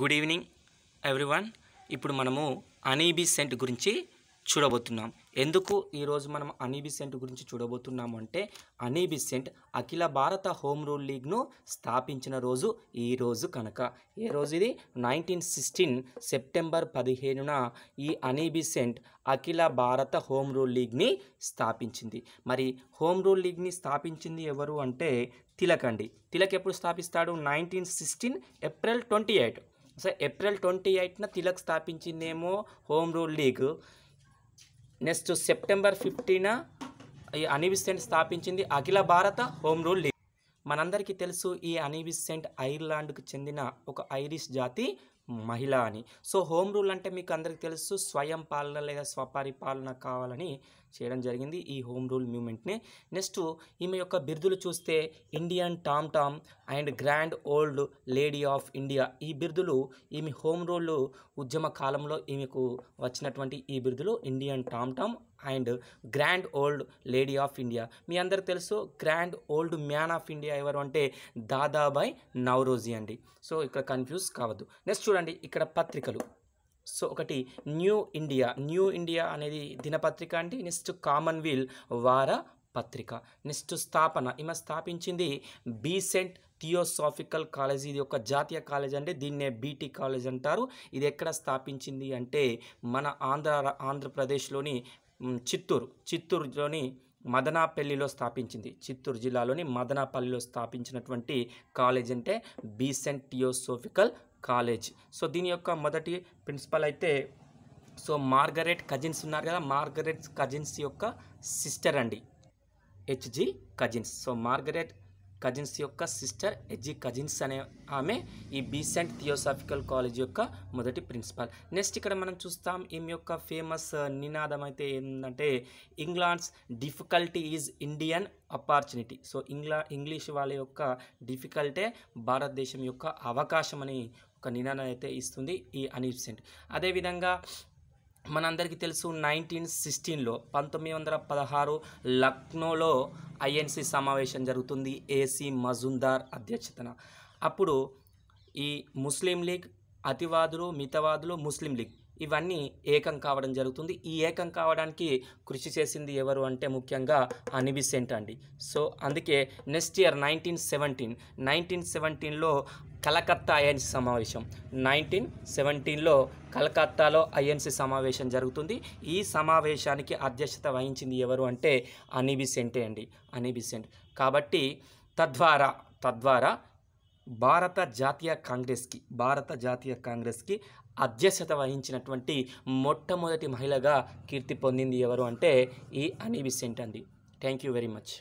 good evening everyone ఇప్పుడు మనము Annie cent గురించి చూడబోతున్నాం ఎందుకు ఈరోజు మనం అనీబీ సెంట్ గురించి చూడబోతున్నాము అంటే అనీబీ సెంట్ అఖిల భారత హోమ్ రూల్ లీగ్ను స్థాపించిన రోజు ఈరోజు కనుక ఏ రోజు ఇది నైన్టీన్ సిక్స్టీన్ సెప్టెంబర్ పదిహేనున ఈ అనీబీ సెంట్ అఖిల భారత హోమ్ రూల్ లీగ్ని స్థాపించింది మరి హోమ్ రూల్ లీగ్ని స్థాపించింది ఎవరు అంటే తిలక్ అండి తిలక్ ఎప్పుడు స్థాపిస్తాడు nineteen sixteen April twenty eight so April twenty ఎయిట్న తిలక్ స్థాపించిందేమో home rule league next September ఫిఫ్టీన అనివిసెంట్ స్థాపించింది అఖిల భారత హోమ్ రూల్ లీగ్ మనందరికీ తెలుసు ఈ అనివిసెంట్ ఐర్లాండ్కు చెందిన ఒక ఐరిష్ జాతి మహిళ అని సో హోమ్ రూల్ అంటే మీకు అందరికీ తెలుసు స్వయం పాలన లేదా స్వపరిపాలన కావాలని చేయడం జరిగింది ఈ హోమ్ రూల్ మూమెంట్ని నెక్స్ట్ ఈమె యొక్క బిరుదులు చూస్తే Indian tom tom and grand old lady of India ఈ బిరుదులు ఈమె హోమ్ రూల్ ఉద్యమ కాలంలో ఈమెకు వచ్చినటువంటి ఈ బిరుదులు Indian tom tom and grand old lady of India మీ అందరికి తెలుసు grand old man of India ఎవరు అంటే దాదాబాయ్ నవరోజీ అండి సో ఇక్కడ కన్ఫ్యూజ్ కావద్దు నెక్స్ట్ చూడండి ఇక్కడ పత్రికలు సో ఒకటి న్యూ ఇండియా న్యూ ఇండియా అనేది దినపత్రిక అండి నెక్స్ట్ కామన్వెల్ వార పత్రిక నెక్స్ట్ స్థాపన ఈమె స్థాపించింది బీసెంట్ థియోసాఫికల్ కాలేజ్ ఇది ఒక జాతీయ కాలేజ్ అంటే దీన్నే బీటీ కాలేజ్ అంటారు ఇది ఎక్కడ స్థాపించింది అంటే మన ఆంధ్ర ఆంధ్రప్రదేశ్లోని చిత్తూరు చిత్తూరులోని మదనాపల్లిలో స్థాపించింది చిత్తూరు జిల్లాలోని మదనాపల్లిలో స్థాపించినటువంటి కాలేజ్ అంటే బీసెంట్ థియోసోఫికల్ కాలేజ్ సో దీని యొక్క మొదటి ప్రిన్సిపల్ అయితే సో మార్గరెట్ కజిన్స్ ఉన్నారు కదా మార్గరెట్ కజిన్స్ యొక్క సిస్టర్ అండి HG Cousins so Margaret Cousins యొక్క సిస్టర్ హెచ్జి కజిన్స్ అనే ఆమె ఈ బీసెంట్ థియోసాఫికల్ కాలేజ్ యొక్క మొదటి ప్రిన్సిపాల్ నెక్స్ట్ ఇక్కడ మనం చూస్తాం ఈమె యొక్క ఫేమస్ నినాదం అయితే ఏంటంటే England's difficulty is Indian opportunity so ఇంగ్లా ఇంగ్లీష్ వాళ్ళ యొక్క డిఫికల్టే భారతదేశం యొక్క అవకాశం అని ఒక నినాదం అయితే ఇస్తుంది ఈ సెంట్ అదేవిధంగా మనందరికీ తెలుసు నైన్టీన్ సిక్స్టీన్లో పంతొమ్మిది వందల పదహారు లక్నోలో ఐఎన్సి సమావేశం జరుగుతుంది ఏసీ మజుందార్ అధ్యక్షతన అప్పుడు ఈ ముస్లిం లీగ్ అతివాదులు మితవాదులు ముస్లిం లీగ్ ఇవన్నీ ఏకం కావడం జరుగుతుంది ఈ ఏకం కావడానికి కృషి చేసింది ఎవరు అంటే ముఖ్యంగా అనిబిసెంట్ అండి సో అందుకే next year nineteen seventeen nineteen సెవెంటీన్లో కలకత్తా ఐఎన్సీ సమావేశం నైన్టీన్ సెవెంటీన్లో కలకత్తాలో ఐఎన్సీ సమావేశం జరుగుతుంది ఈ సమావేశానికి అధ్యక్షత వహించింది ఎవరు అంటే అనిబిసెంటే అండి అనిబిసెంట్ కాబట్టి తద్వారా తద్వారా భారత జాతీయ కాంగ్రెస్కి భారత జాతీయ కాంగ్రెస్కి అధ్యక్షత వహించినటువంటి మొట్టమొదటి మహిళగా కీర్తి పొందింది ఎవరు అంటే ఈ అనిబిసెంట్ అండి థ్యాంక్ యూ వెరీ మచ్